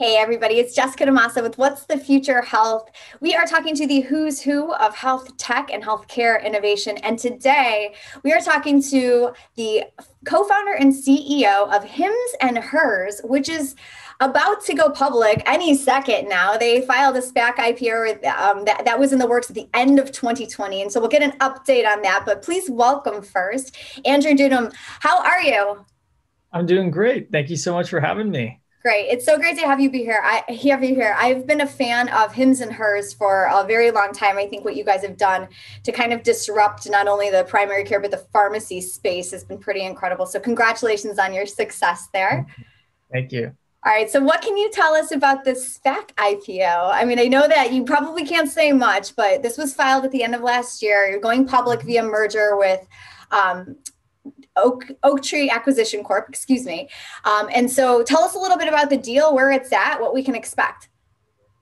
Hey, everybody, it's Jessica DeMassa with What's the Future Health. We are talking to the who's who of health tech and healthcare innovation. And today we are talking to the co founder and CEO of Hims and Hers, which is about to go public any second now. They filed a SPAC IPO um, that, that was in the works at the end of 2020. And so we'll get an update on that. But please welcome first Andrew Dunham. How are you? I'm doing great. Thank you so much for having me. Great. It's so great to have you be here. I have you here. I've been a fan of Hims and Hers for a very long time. I think what you guys have done to kind of disrupt not only the primary care but the pharmacy space has been pretty incredible. So congratulations on your success there. Thank you. All right. So what can you tell us about this SPAC IPO? I mean, I know that you probably can't say much, but this was filed at the end of last year. You're going public via merger with um, Oak, Oak Tree Acquisition Corp, excuse me. Um, and so tell us a little bit about the deal, where it's at, what we can expect.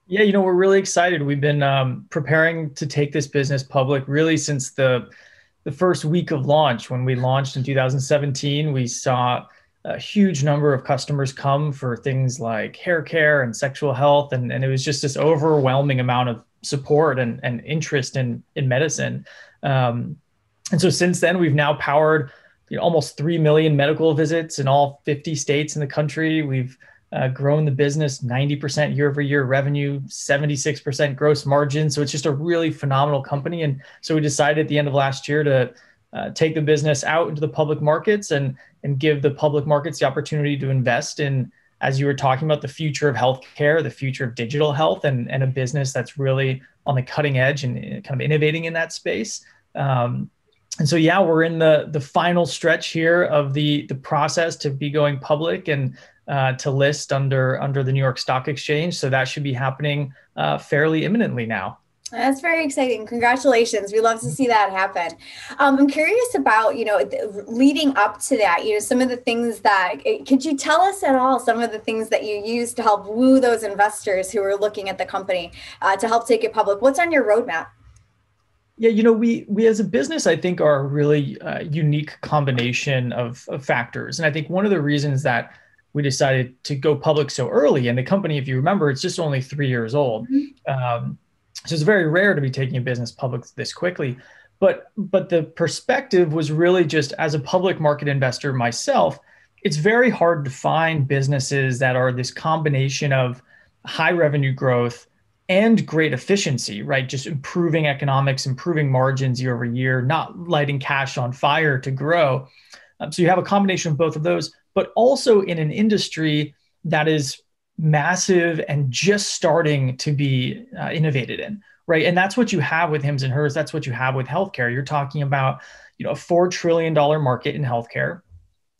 Yeah, you know, we're really excited. We've been um, preparing to take this business public really since the the first week of launch. When we launched in 2017, we saw a huge number of customers come for things like hair care and sexual health. And, and it was just this overwhelming amount of support and, and interest in, in medicine. Um, and so since then, we've now powered you know, almost 3 million medical visits in all 50 states in the country. We've uh, grown the business 90% year over year revenue, 76% gross margin. So it's just a really phenomenal company. And so we decided at the end of last year to uh, take the business out into the public markets and, and give the public markets the opportunity to invest in, as you were talking about, the future of healthcare, the future of digital health, and, and a business that's really on the cutting edge and uh, kind of innovating in that space. Um, and so yeah we're in the the final stretch here of the the process to be going public and uh, to list under under the new york stock exchange so that should be happening uh, fairly imminently now that's very exciting. Congratulations. We love to see that happen. Um, I'm curious about, you know, leading up to that, you know, some of the things that, eh, could you tell us at all some of the things that you use to help woo those investors who are looking at the company uh, to help take it public? What's on your roadmap? Yeah, you know, we we as a business, I think, are a really uh, unique combination of, of factors, and I think one of the reasons that we decided to go public so early, and the company, if you remember, it's just only three years old, mm-hmm. um, so it's very rare to be taking a business public this quickly. But but the perspective was really just as a public market investor myself, it's very hard to find businesses that are this combination of high revenue growth and great efficiency, right? Just improving economics, improving margins year over year, not lighting cash on fire to grow. Um, so you have a combination of both of those, but also in an industry that is massive and just starting to be uh, innovated in, right? And that's what you have with Hims and Hers. That's what you have with healthcare. You're talking about, you know, a four trillion dollar market in healthcare.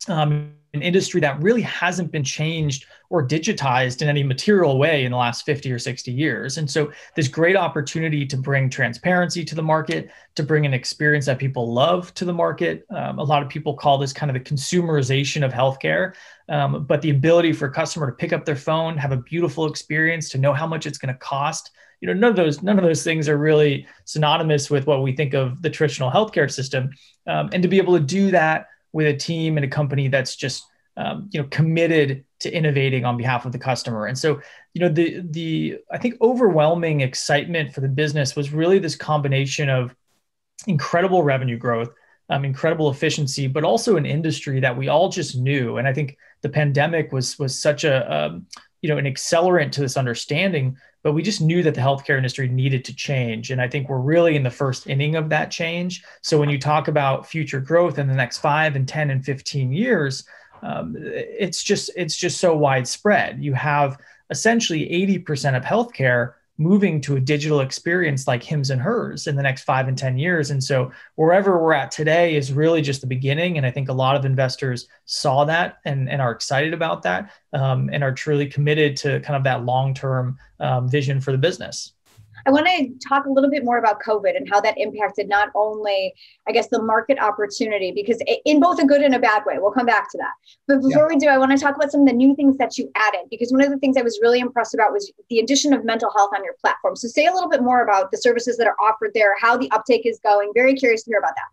Um, an industry that really hasn't been changed or digitized in any material way in the last 50 or 60 years. And so, this great opportunity to bring transparency to the market, to bring an experience that people love to the market. Um, a lot of people call this kind of the consumerization of healthcare. Um, but the ability for a customer to pick up their phone, have a beautiful experience, to know how much it's going to cost. You know, none of those none of those things are really synonymous with what we think of the traditional healthcare system. Um, and to be able to do that with a team and a company that's just um, you know committed to innovating on behalf of the customer and so you know the the i think overwhelming excitement for the business was really this combination of incredible revenue growth um, incredible efficiency but also an industry that we all just knew and i think the pandemic was was such a um, you know an accelerant to this understanding but we just knew that the healthcare industry needed to change. And I think we're really in the first inning of that change. So when you talk about future growth in the next five and 10 and 15 years, um, it's just it's just so widespread. You have essentially 80% of healthcare moving to a digital experience like Hims and Hers in the next five and 10 years. And so wherever we're at today is really just the beginning. And I think a lot of investors saw that and, and are excited about that um, and are truly committed to kind of that long term um, vision for the business. I want to talk a little bit more about COVID and how that impacted not only, I guess, the market opportunity, because in both a good and a bad way, we'll come back to that. But before yeah. we do, I want to talk about some of the new things that you added, because one of the things I was really impressed about was the addition of mental health on your platform. So say a little bit more about the services that are offered there, how the uptake is going. Very curious to hear about that.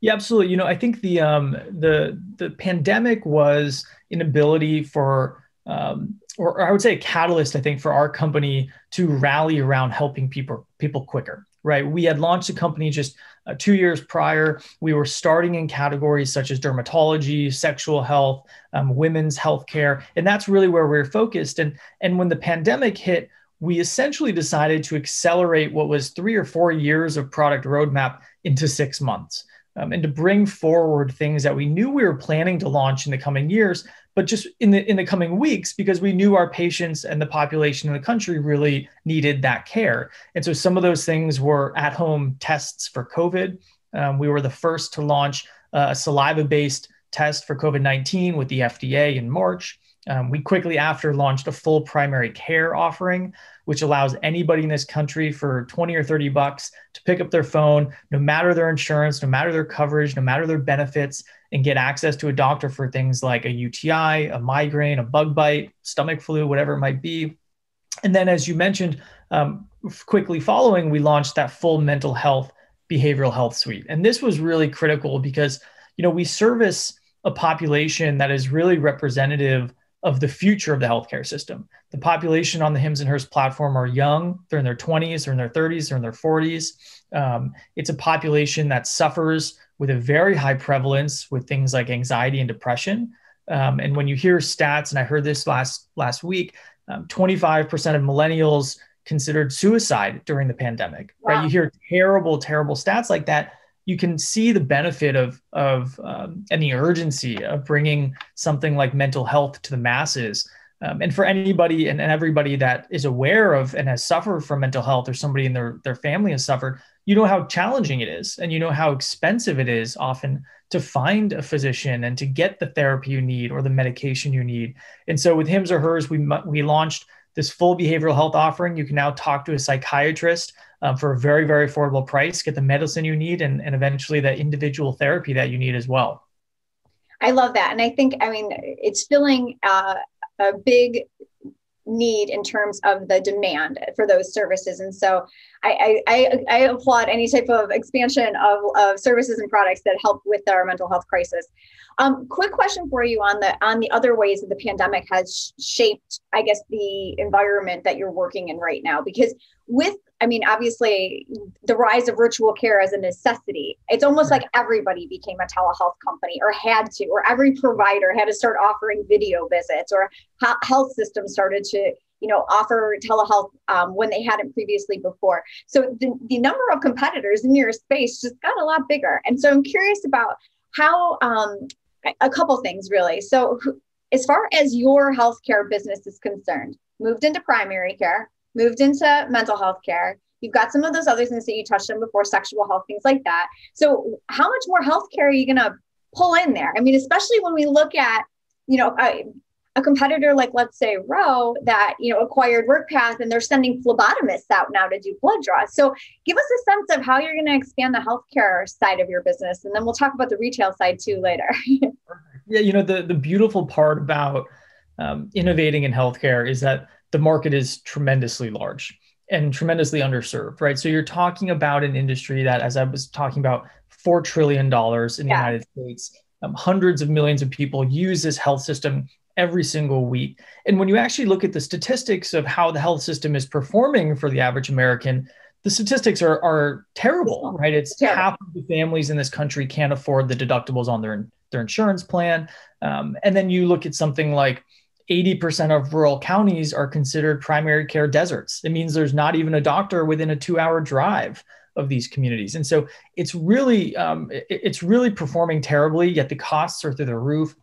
Yeah, absolutely. You know, I think the um, the the pandemic was an ability for um, or, or, I would say a catalyst, I think, for our company to rally around helping people people quicker. Right? We had launched a company just uh, two years prior. We were starting in categories such as dermatology, sexual health, um, women's health care, and that's really where we we're focused. And and when the pandemic hit, we essentially decided to accelerate what was three or four years of product roadmap into six months. Um, and to bring forward things that we knew we were planning to launch in the coming years, but just in the in the coming weeks because we knew our patients and the population in the country really needed that care. And so some of those things were at home tests for COVID. Um, we were the first to launch a saliva based test for COVID 19 with the FDA in March. Um, we quickly after launched a full primary care offering, which allows anybody in this country for 20 or 30 bucks to pick up their phone, no matter their insurance, no matter their coverage, no matter their benefits, and get access to a doctor for things like a UTI, a migraine, a bug bite, stomach flu, whatever it might be. And then, as you mentioned, um, quickly following, we launched that full mental health, behavioral health suite. And this was really critical because, you know, we service a population that is really representative of the future of the healthcare system. The population on the Hims and Hers platform are young. They're in their 20s, they're in their 30s, they're in their 40s. Um, it's a population that suffers with a very high prevalence with things like anxiety and depression. Um, and when you hear stats, and I heard this last last week, um, 25% of millennials considered suicide during the pandemic. Wow. Right? You hear terrible, terrible stats like that. You can see the benefit of of um, and the urgency of bringing something like mental health to the masses. Um, and for anybody and, and everybody that is aware of and has suffered from mental health, or somebody in their their family has suffered, you know how challenging it is and you know how expensive it is often to find a physician and to get the therapy you need or the medication you need. And so with Hims or Hers, we we launched this full behavioral health offering. You can now talk to a psychiatrist um, for a very very affordable price, get the medicine you need, and and eventually the individual therapy that you need as well. I love that, and I think I mean it's filling uh, a big need in terms of the demand for those services. And so I, I, I applaud any type of expansion of, of services and products that help with our mental health crisis. Um, quick question for you on the on the other ways that the pandemic has shaped, I guess, the environment that you're working in right now. Because with, I mean, obviously, the rise of virtual care as a necessity, it's almost like everybody became a telehealth company or had to, or every provider had to start offering video visits, or health systems started to you know offer telehealth um, when they hadn't previously before so the, the number of competitors in your space just got a lot bigger and so i'm curious about how um, a couple things really. So, as far as your healthcare business is concerned, moved into primary care, moved into mental health care, you've got some of those other things that you touched on before, sexual health, things like that. So, how much more healthcare are you going to pull in there? I mean, especially when we look at you know, a competitor like let's say Roe that you know acquired WorkPath and they're sending phlebotomists out now to do blood draws. So give us a sense of how you're going to expand the healthcare side of your business, and then we'll talk about the retail side too later. yeah, you know the the beautiful part about um, innovating in healthcare is that the market is tremendously large and tremendously underserved, right? So you're talking about an industry that, as I was talking about, four trillion dollars in the yeah. United States. Um, hundreds of millions of people use this health system every single week. And when you actually look at the statistics of how the health system is performing for the average American, the statistics are, are terrible, right? It's half of the families in this country can't afford the deductibles on their, their insurance plan. Um, and then you look at something like 80% of rural counties are considered primary care deserts. It means there's not even a doctor within a two hour drive of these communities. And so it's really, um, it, it's really performing terribly, yet the costs are through the roof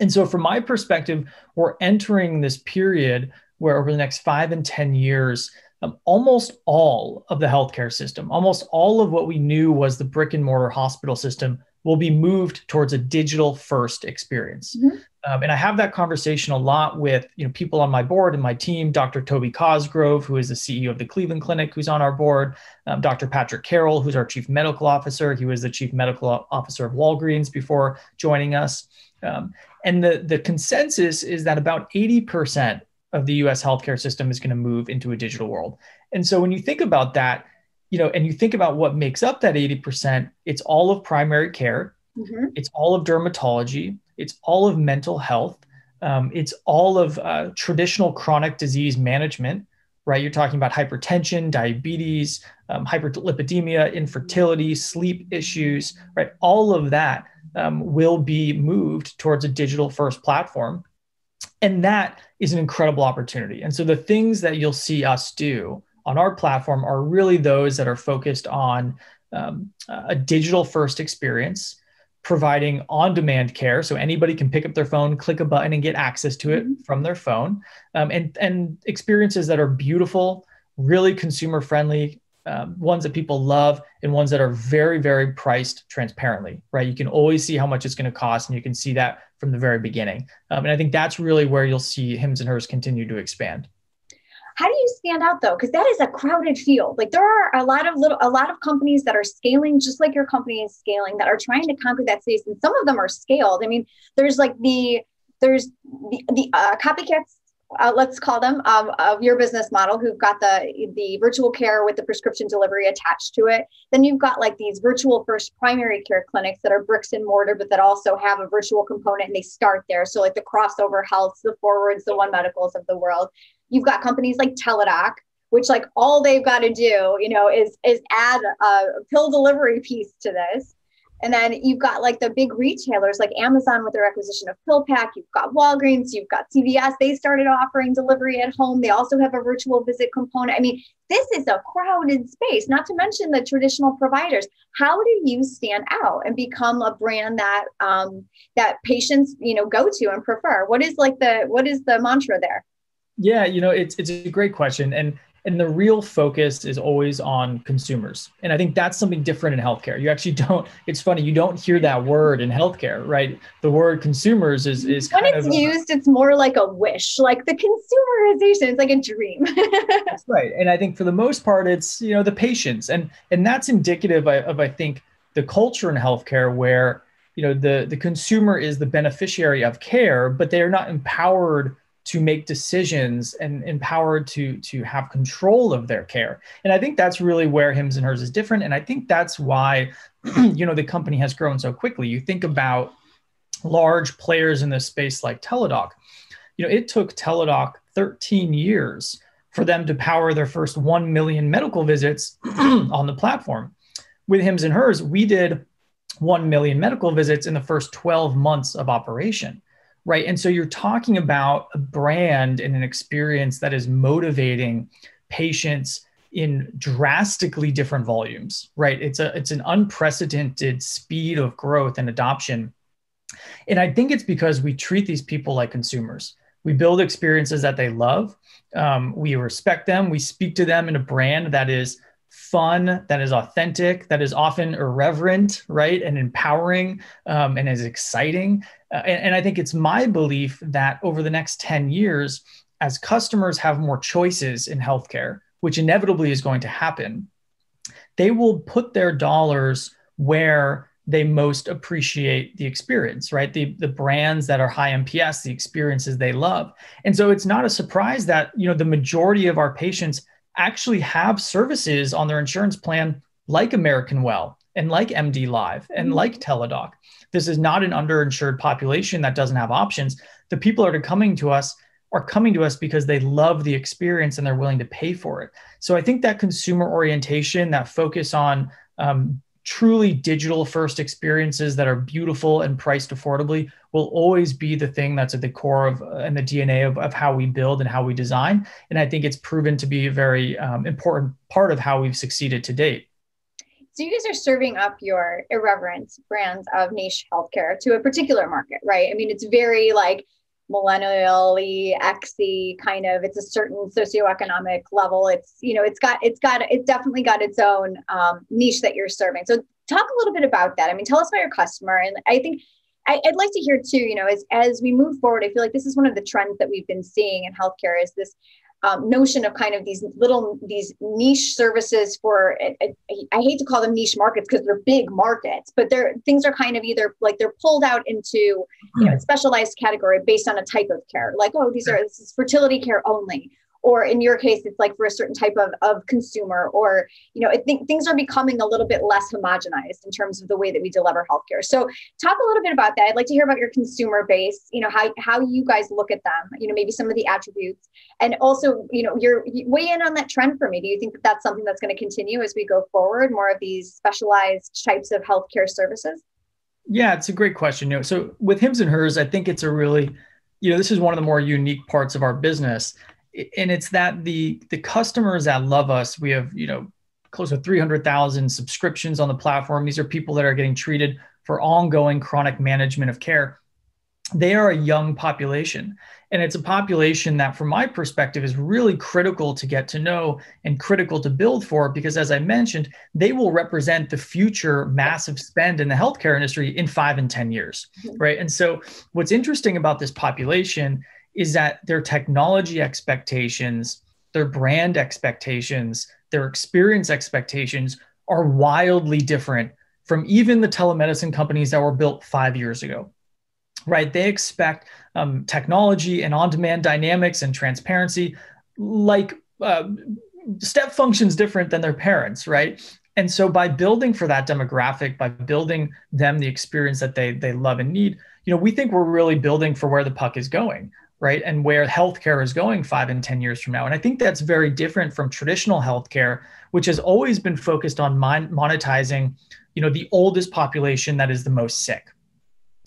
and so, from my perspective, we're entering this period where over the next five and 10 years, um, almost all of the healthcare system, almost all of what we knew was the brick and mortar hospital system, will be moved towards a digital first experience. Mm-hmm. Um, and I have that conversation a lot with you know people on my board and my team, Dr. Toby Cosgrove, who is the CEO of the Cleveland Clinic, who's on our board, um, Dr. Patrick Carroll, who's our chief medical officer. He was the chief medical officer of Walgreens before joining us. Um, and the, the consensus is that about 80% of the US healthcare system is going to move into a digital world. And so when you think about that, you know, and you think about what makes up that 80%, it's all of primary care, mm-hmm. it's all of dermatology, it's all of mental health, um, it's all of uh, traditional chronic disease management, right? You're talking about hypertension, diabetes, um, hyperlipidemia, infertility, sleep issues, right? All of that um, will be moved towards a digital first platform. And that is an incredible opportunity. And so the things that you'll see us do on our platform are really those that are focused on um, a digital first experience providing on demand care. So anybody can pick up their phone, click a button, and get access to it mm-hmm. from their phone. Um, and, and experiences that are beautiful, really consumer friendly, um, ones that people love, and ones that are very, very priced transparently, right? You can always see how much it's going to cost, and you can see that from the very beginning. Um, and I think that's really where you'll see Hims and Hers continue to expand. How do you stand out though? Because that is a crowded field. Like there are a lot of little, a lot of companies that are scaling, just like your company is scaling, that are trying to conquer that space. And some of them are scaled. I mean, there's like the there's the, the uh, copycats uh, let's call them um, of your business model who've got the the virtual care with the prescription delivery attached to it then you've got like these virtual first primary care clinics that are bricks and mortar but that also have a virtual component and they start there so like the crossover healths the forwards the one medicals of the world you've got companies like Teladoc, which like all they've got to do, you know, is is add a pill delivery piece to this. And then you've got like the big retailers like Amazon with their acquisition of PillPack. You've got Walgreens, you've got CVS. They started offering delivery at home. They also have a virtual visit component. I mean, this is a crowded space, not to mention the traditional providers. How do you stand out and become a brand that um, that patients you know go to and prefer? What is like the what is the mantra there? Yeah, you know, it's it's a great question, and and the real focus is always on consumers, and I think that's something different in healthcare. You actually don't. It's funny you don't hear that word in healthcare, right? The word consumers is is when it's used, a, it's more like a wish, like the consumerization. It's like a dream. that's right, and I think for the most part, it's you know the patients, and and that's indicative of, of I think the culture in healthcare where you know the the consumer is the beneficiary of care but they're not empowered to make decisions and empowered to to have control of their care and i think that's really where hims and hers is different and i think that's why you know the company has grown so quickly you think about large players in this space like teledoc you know it took teledoc 13 years for them to power their first 1 million medical visits on the platform with hims and hers we did 1 million medical visits in the first 12 months of operation right? And so you're talking about a brand and an experience that is motivating patients in drastically different volumes, right? It's a it's an unprecedented speed of growth and adoption. And I think it's because we treat these people like consumers. We build experiences that they love. Um, we respect them. We speak to them in a brand that is fun, that is authentic, that is often irreverent, right, and empowering, um, and is exciting. Uh, and, and I think it's my belief that over the next 10 years, as customers have more choices in healthcare, which inevitably is going to happen, they will put their dollars where they most appreciate the experience, right? The, the brands that are high MPS, the experiences they love. And so it's not a surprise that, you know, the majority of our patients actually have services on their insurance plan like American Well and like MD Live and mm-hmm. like TeleDoc. This is not an underinsured population that doesn't have options. The people that are coming to us are coming to us because they love the experience and they're willing to pay for it. So I think that consumer orientation, that focus on um, truly digital first experiences that are beautiful and priced affordably will always be the thing that's at the core of uh, and the DNA of, of how we build and how we design. And I think it's proven to be a very um, important part of how we've succeeded to date. So you guys are serving up your irreverent brands of niche healthcare to a particular market, right? I mean, it's very like millennially xy kind of it's a certain socioeconomic level it's you know it's got it's got it's definitely got its own um, niche that you're serving so talk a little bit about that i mean tell us about your customer and i think I, would like to hear too you know as as we move forward i feel like this is one of the trends that we've been seeing in healthcare is this um, notion of kind of these little these niche services for I, I hate to call them niche markets because they're big markets but they're things are kind of either like they're pulled out into you know hmm. specialized category based on a type of care like oh these are this is fertility care only or in your case it's like for a certain type of, of consumer or you know i think things are becoming a little bit less homogenized in terms of the way that we deliver healthcare so talk a little bit about that i'd like to hear about your consumer base you know how, how you guys look at them you know maybe some of the attributes and also you know you're weigh in on that trend for me do you think that that's something that's going to continue as we go forward more of these specialized types of healthcare services yeah it's a great question you know so with hims and hers i think it's a really you know this is one of the more unique parts of our business and it's that the the customers that love us, we have you know close to 300,000 subscriptions on the platform. These are people that are getting treated for ongoing chronic management of care. They are a young population, and it's a population that, from my perspective, is really critical to get to know and critical to build for because, as I mentioned, they will represent the future massive spend in the healthcare industry in five and 10 years, mm-hmm. right? And so, what's interesting about this population is that their technology expectations, their brand expectations, their experience expectations are wildly different from even the telemedicine companies that were built five years ago. Right? They expect um, technology and on demand dynamics and transparency like uh, step functions different than their parents, right? And so by building for that demographic, by building them the experience that they they love and need, you know, we think we're really building for where the puck is going right? And where healthcare is going five and 10 years from now. And I think that's very different from traditional healthcare, which has always been focused on monetizing, you know, the oldest population that is the most sick.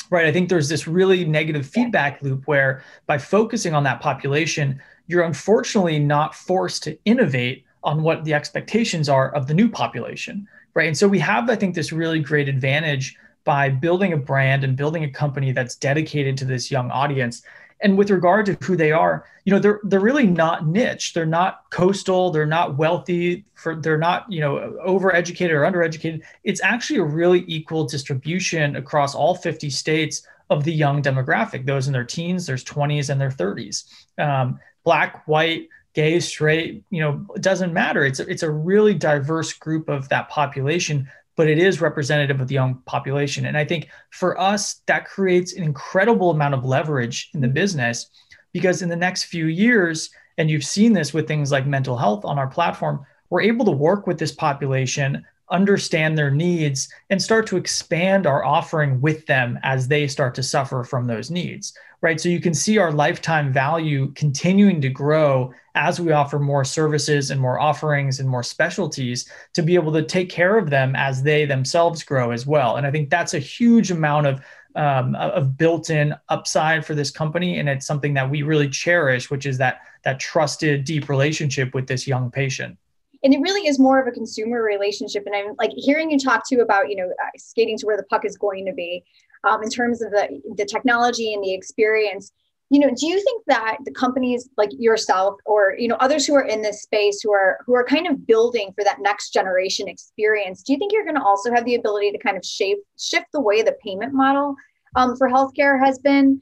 Right. I think there's this really negative feedback loop where by focusing on that population, you're unfortunately not forced to innovate on what the expectations are of the new population. Right. And so we have, I think, this really great advantage by building a brand and building a company that's dedicated to this young audience and with regard to who they are, you know, they're they're really not niche. They're not coastal. They're not wealthy. For they're not you know overeducated or undereducated. It's actually a really equal distribution across all 50 states of the young demographic. Those in their teens, there's 20s, and their 30s. Um, black, white, gay, straight, you know, it doesn't matter. It's a, it's a really diverse group of that population but it is representative of the young population. And I think for us, that creates an incredible amount of leverage in the business because in the next few years, and you've seen this with things like mental health on our platform, we're able to work with this population understand their needs and start to expand our offering with them as they start to suffer from those needs right so you can see our lifetime value continuing to grow as we offer more services and more offerings and more specialties to be able to take care of them as they themselves grow as well and i think that's a huge amount of um, of built-in upside for this company and it's something that we really cherish which is that that trusted deep relationship with this young patient and it really is more of a consumer relationship and i'm like hearing you talk to about you know uh, skating to where the puck is going to be um, in terms of the the technology and the experience you know do you think that the companies like yourself or you know others who are in this space who are who are kind of building for that next generation experience do you think you're going to also have the ability to kind of shape shift the way the payment model um, for healthcare has been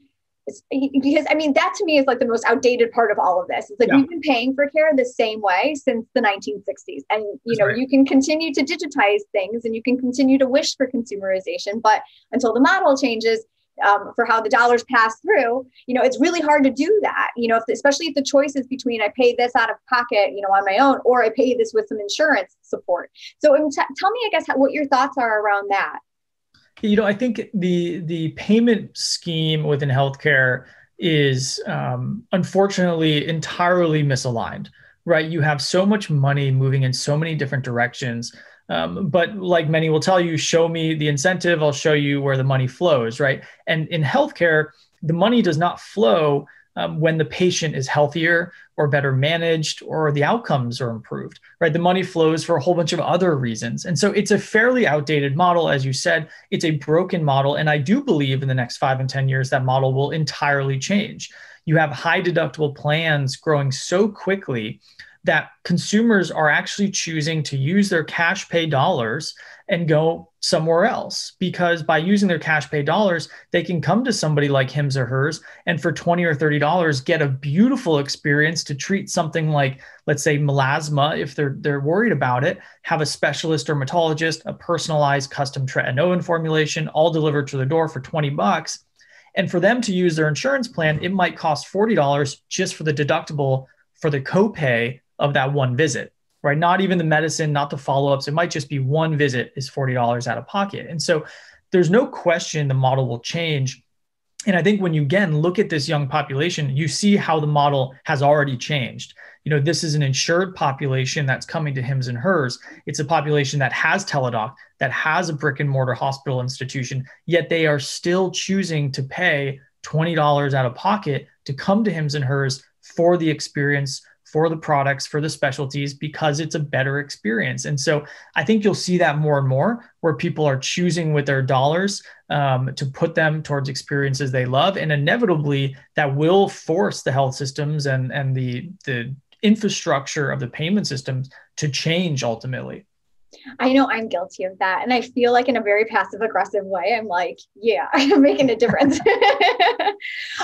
because I mean that to me is like the most outdated part of all of this. It's like yeah. we've been paying for care the same way since the 1960s, and you That's know right. you can continue to digitize things and you can continue to wish for consumerization, but until the model changes um, for how the dollars pass through, you know it's really hard to do that. You know, if, especially if the choice is between I pay this out of pocket, you know, on my own, or I pay this with some insurance support. So um, t- tell me, I guess, how, what your thoughts are around that you know, I think the the payment scheme within healthcare is um, unfortunately entirely misaligned. Right, you have so much money moving in so many different directions. Um, but like many will tell you, show me the incentive, I'll show you where the money flows, right? And in healthcare, the money does not flow um, when the patient is healthier or better managed or the outcomes are improved, right? The money flows for a whole bunch of other reasons. And so it's a fairly outdated model, as you said. It's a broken model. And I do believe in the next five and 10 years, that model will entirely change. You have high deductible plans growing so quickly that consumers are actually choosing to use their cash pay dollars and go somewhere else because by using their cash pay dollars they can come to somebody like hims or hers and for 20 or 30 dollars get a beautiful experience to treat something like let's say melasma if they're they're worried about it have a specialist dermatologist a personalized custom tretinoin formulation all delivered to their door for 20 bucks and for them to use their insurance plan it might cost $40 just for the deductible for the copay of that one visit, right? Not even the medicine, not the follow ups. It might just be one visit is $40 out of pocket. And so there's no question the model will change. And I think when you again look at this young population, you see how the model has already changed. You know, this is an insured population that's coming to Hims and Hers. It's a population that has teledoc, that has a brick and mortar hospital institution, yet they are still choosing to pay $20 out of pocket to come to Hims and Hers for the experience for the products, for the specialties, because it's a better experience. And so I think you'll see that more and more where people are choosing with their dollars um, to put them towards experiences they love. And inevitably, that will force the health systems and, and the, the infrastructure of the payment systems to change ultimately. I know I'm guilty of that. And I feel like in a very passive aggressive way, I'm like, yeah, I'm making a difference. All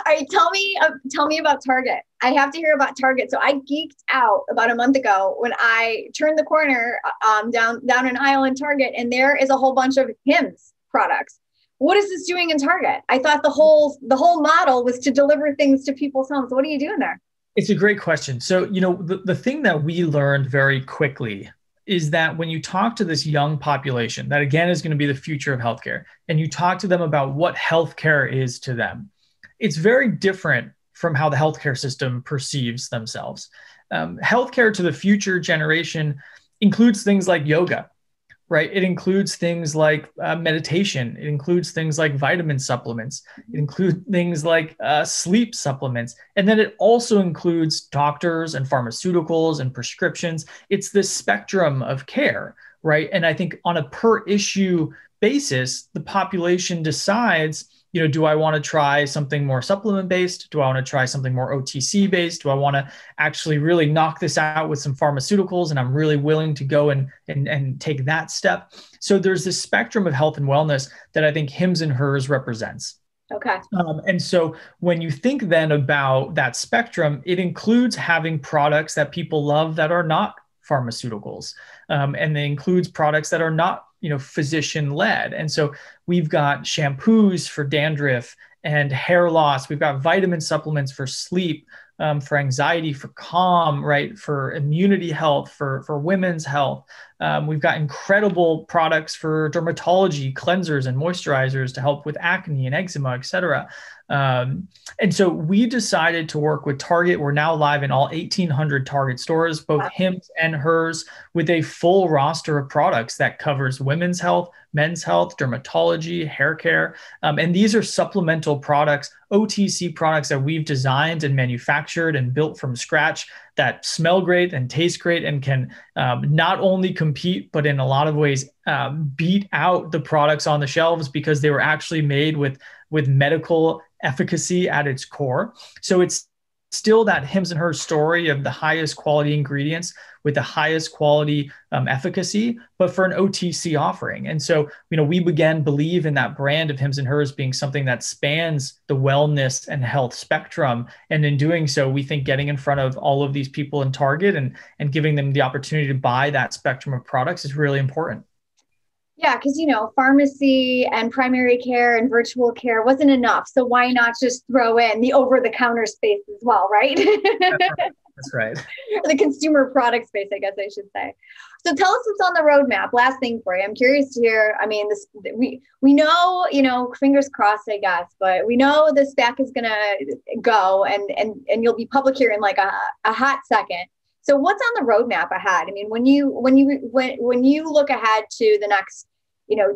right. Tell me, uh, tell me about Target. I have to hear about Target. So I geeked out about a month ago when I turned the corner uh, um, down, down an aisle in Target and there is a whole bunch of Hims products. What is this doing in Target? I thought the whole, the whole model was to deliver things to people's homes. What are you doing there? It's a great question. So, you know, the, the thing that we learned very quickly is that when you talk to this young population, that again is going to be the future of healthcare, and you talk to them about what healthcare is to them, it's very different from how the healthcare system perceives themselves. Um, healthcare to the future generation includes things like yoga, right? It includes things like uh, meditation. It includes things like vitamin supplements. It includes things like uh, sleep supplements. And then it also includes doctors and pharmaceuticals and prescriptions. It's this spectrum of care, right? And I think on a per issue basis, the population decides you know, do I want to try something more supplement based? Do I want to try something more OTC based? Do I want to actually really knock this out with some pharmaceuticals? And I'm really willing to go and, and, and take that step. So there's this spectrum of health and wellness that I think Hims and Hers represents. Okay. Um, and so when you think then about that spectrum, it includes having products that people love that are not pharmaceuticals. Um, and it includes products that are not you know physician led and so we've got shampoos for dandruff and hair loss we've got vitamin supplements for sleep um, for anxiety for calm right for immunity health for for women's health um, we've got incredible products for dermatology, cleansers, and moisturizers to help with acne and eczema, et cetera. Um, and so we decided to work with Target. We're now live in all 1,800 Target stores, both wow. Hims and hers, with a full roster of products that covers women's health, men's health, dermatology, hair care. Um, and these are supplemental products, OTC products that we've designed and manufactured and built from scratch that smell great and taste great and can um, not only compete, but in a lot of ways um, beat out the products on the shelves because they were actually made with with medical efficacy at its core. So it's still that hims and hers story of the highest quality ingredients with the highest quality um, efficacy but for an otc offering and so you know we again believe in that brand of hims and hers being something that spans the wellness and health spectrum and in doing so we think getting in front of all of these people in target and and giving them the opportunity to buy that spectrum of products is really important yeah, because you know, pharmacy and primary care and virtual care wasn't enough. So why not just throw in the over-the-counter space as well, right? That's right. the consumer product space, I guess I should say. So tell us what's on the roadmap. Last thing for you, I'm curious to hear. I mean, this we we know, you know, fingers crossed, I guess, but we know this back is gonna go, and and and you'll be public here in like a, a hot second. So what's on the roadmap ahead? I mean, when you when you when when you look ahead to the next you know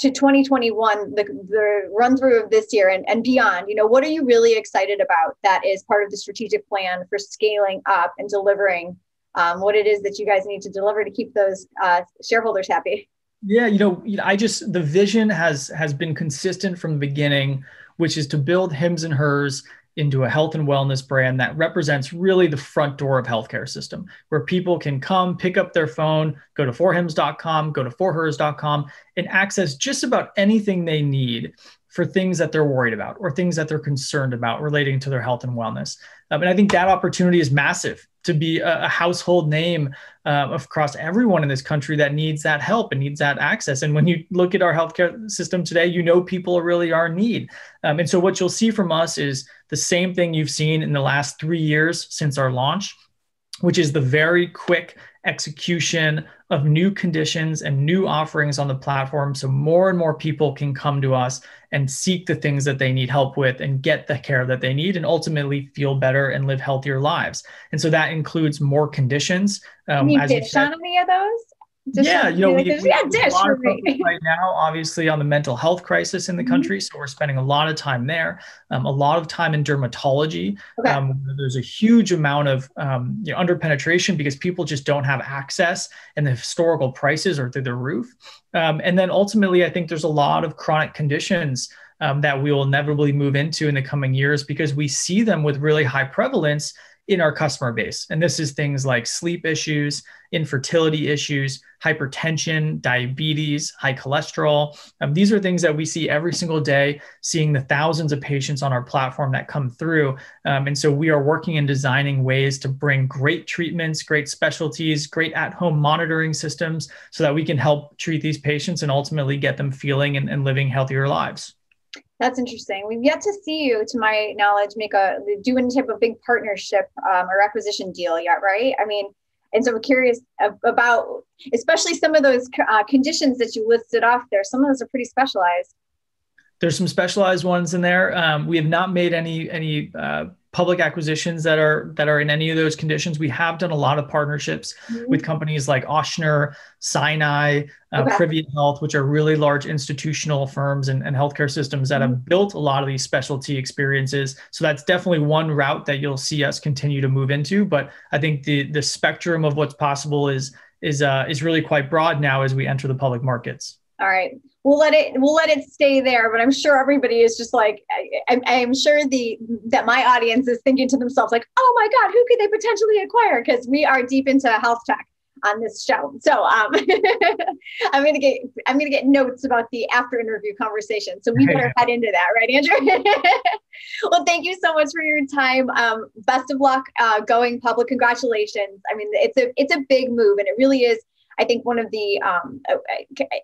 to 2021 the, the run through of this year and, and beyond you know what are you really excited about that is part of the strategic plan for scaling up and delivering um, what it is that you guys need to deliver to keep those uh, shareholders happy yeah you know i just the vision has has been consistent from the beginning which is to build hims and hers into a health and wellness brand that represents really the front door of healthcare system where people can come pick up their phone go to forhims.com go to forhers.com and access just about anything they need for things that they're worried about or things that they're concerned about relating to their health and wellness um, and i think that opportunity is massive to be a, a household name uh, across everyone in this country that needs that help and needs that access. And when you look at our healthcare system today, you know people really are in need. Um, and so what you'll see from us is the same thing you've seen in the last three years since our launch, which is the very quick execution of new conditions and new offerings on the platform so more and more people can come to us and seek the things that they need help with and get the care that they need and ultimately feel better and live healthier lives and so that includes more conditions um, can you as pitch on any of those yeah, you know, we, like, we, yeah, dish right. right now, obviously, on the mental health crisis in the mm-hmm. country. Mm-hmm. So we're spending a lot of time there, um, a lot of time in dermatology. Okay. Um, there's a huge amount of um, you know, underpenetration because people just don't have access, and the historical prices are through the roof. Um, and then ultimately, I think there's a lot of chronic conditions. Um, that we will inevitably move into in the coming years because we see them with really high prevalence in our customer base. And this is things like sleep issues, infertility issues, hypertension, diabetes, high cholesterol. Um, these are things that we see every single day, seeing the thousands of patients on our platform that come through. Um, and so we are working and designing ways to bring great treatments, great specialties, great at home monitoring systems so that we can help treat these patients and ultimately get them feeling and, and living healthier lives. That's interesting. We've yet to see you, to my knowledge, make a do any type of big partnership um, or acquisition deal yet, right? I mean, and so we're curious about, especially some of those uh, conditions that you listed off there. Some of those are pretty specialized. There's some specialized ones in there. Um, we have not made any any uh, public acquisitions that are that are in any of those conditions. We have done a lot of partnerships mm-hmm. with companies like Oshner, Sinai, uh, okay. Privia Health, which are really large institutional firms and, and healthcare systems that mm-hmm. have built a lot of these specialty experiences. So that's definitely one route that you'll see us continue to move into. But I think the the spectrum of what's possible is is uh, is really quite broad now as we enter the public markets. All right we'll let it we'll let it stay there but i'm sure everybody is just like I, am sure the that my audience is thinking to themselves like oh my god who could they potentially acquire because we are deep into health tech on this show so um, i'm gonna get i'm gonna get notes about the after interview conversation so we better head into that right andrew well thank you so much for your time um, best of luck uh, going public congratulations i mean it's a it's a big move and it really is I think one of the um,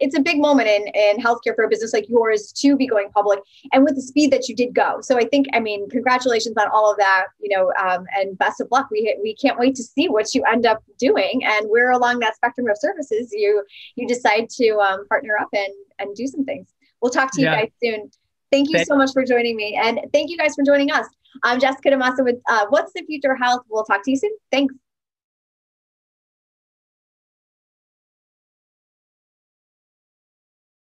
it's a big moment in in healthcare for a business like yours to be going public and with the speed that you did go. So I think I mean congratulations on all of that, you know, um, and best of luck. We we can't wait to see what you end up doing and where along that spectrum of services you you decide to um, partner up and and do some things. We'll talk to you yeah. guys soon. Thank you so much for joining me, and thank you guys for joining us. I'm Jessica Damasa with uh, What's the Future Health. We'll talk to you soon. Thanks.